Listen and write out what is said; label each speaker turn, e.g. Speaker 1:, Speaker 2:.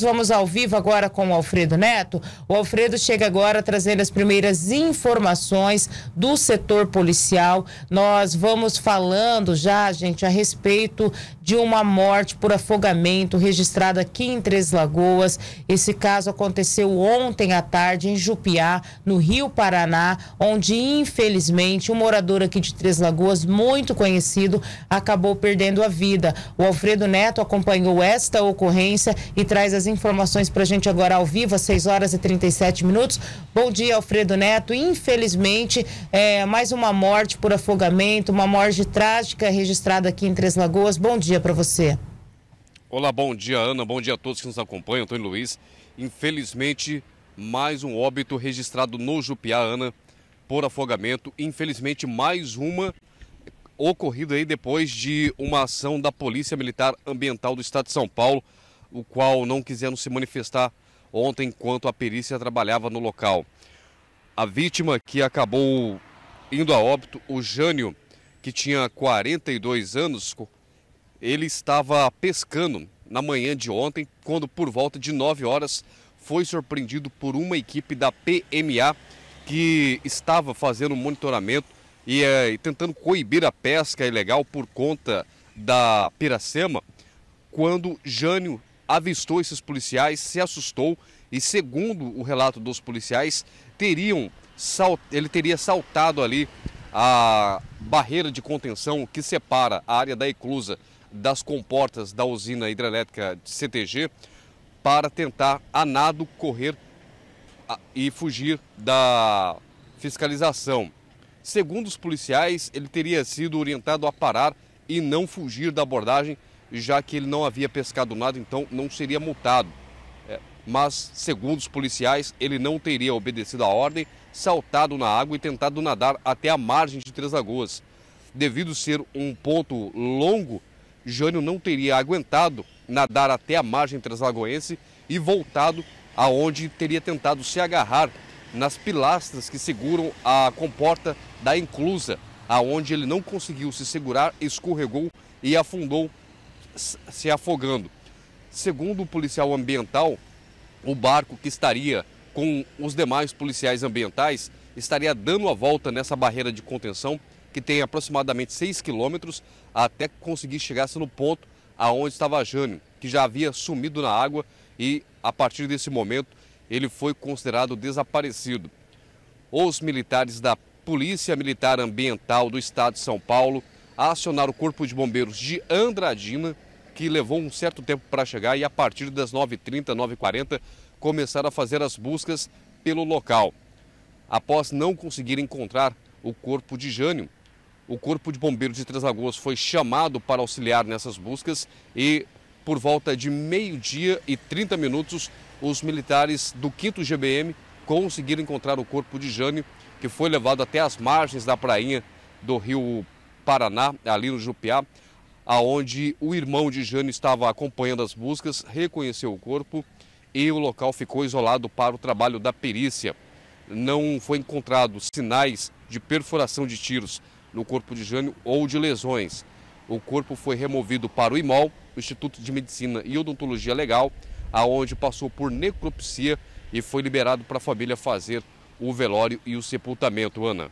Speaker 1: Vamos ao vivo agora com o Alfredo Neto. O Alfredo chega agora trazendo as primeiras informações do setor policial. Nós vamos falando já, gente, a respeito de uma morte por afogamento registrada aqui em Três Lagoas. Esse caso aconteceu ontem à tarde em Jupiá, no Rio Paraná, onde infelizmente um morador aqui de Três Lagoas, muito conhecido, acabou perdendo a vida. O Alfredo Neto acompanhou esta ocorrência e traz as informações para a gente agora ao vivo, às 6 horas e 37 minutos. Bom dia, Alfredo Neto. Infelizmente, é, mais uma morte por afogamento, uma morte trágica registrada aqui em Três Lagoas. Bom dia para você.
Speaker 2: Olá, bom dia, Ana. Bom dia a todos que nos acompanham. Antônio Luiz. Infelizmente, mais um óbito registrado no Jupiá, Ana, por afogamento. Infelizmente, mais uma ocorrida aí depois de uma ação da Polícia Militar Ambiental do Estado de São Paulo o qual não quiseram se manifestar ontem enquanto a perícia trabalhava no local. A vítima que acabou indo a óbito, o Jânio, que tinha 42 anos, ele estava pescando na manhã de ontem, quando por volta de 9 horas foi surpreendido por uma equipe da PMA que estava fazendo monitoramento e, eh, e tentando coibir a pesca ilegal por conta da piracema, quando Jânio avistou esses policiais, se assustou e, segundo o relato dos policiais, teriam ele teria saltado ali a barreira de contenção que separa a área da eclusa das comportas da usina hidrelétrica de CTG para tentar a nado correr e fugir da fiscalização. Segundo os policiais, ele teria sido orientado a parar e não fugir da abordagem já que ele não havia pescado nada, então não seria multado. É, mas, segundo os policiais, ele não teria obedecido à ordem, saltado na água e tentado nadar até a margem de Três Lagoas. Devido ser um ponto longo, Jânio não teria aguentado nadar até a margem translagoense e voltado aonde teria tentado se agarrar nas pilastras que seguram a comporta da inclusa, aonde ele não conseguiu se segurar, escorregou e afundou se afogando. Segundo o policial ambiental, o barco que estaria com os demais policiais ambientais estaria dando a volta nessa barreira de contenção que tem aproximadamente 6 quilômetros até conseguir chegar no ponto aonde estava a Jane, que já havia sumido na água e a partir desse momento ele foi considerado desaparecido. Os militares da Polícia Militar Ambiental do Estado de São Paulo a acionar o Corpo de Bombeiros de Andradina, que levou um certo tempo para chegar e a partir das 9h30, 9h40, começaram a fazer as buscas pelo local. Após não conseguir encontrar o corpo de Jânio, o Corpo de Bombeiros de Três Lagoas foi chamado para auxiliar nessas buscas e por volta de meio-dia e 30 minutos, os militares do 5 GBM conseguiram encontrar o corpo de Jânio, que foi levado até as margens da prainha do rio Paraná, ali no Jupiá, aonde o irmão de Jane estava acompanhando as buscas, reconheceu o corpo e o local ficou isolado para o trabalho da perícia. Não foi encontrado sinais de perfuração de tiros no corpo de Jânio ou de lesões. O corpo foi removido para o IMOL, Instituto de Medicina e Odontologia Legal, aonde passou por necropsia e foi liberado para a família fazer o velório e o sepultamento, Ana.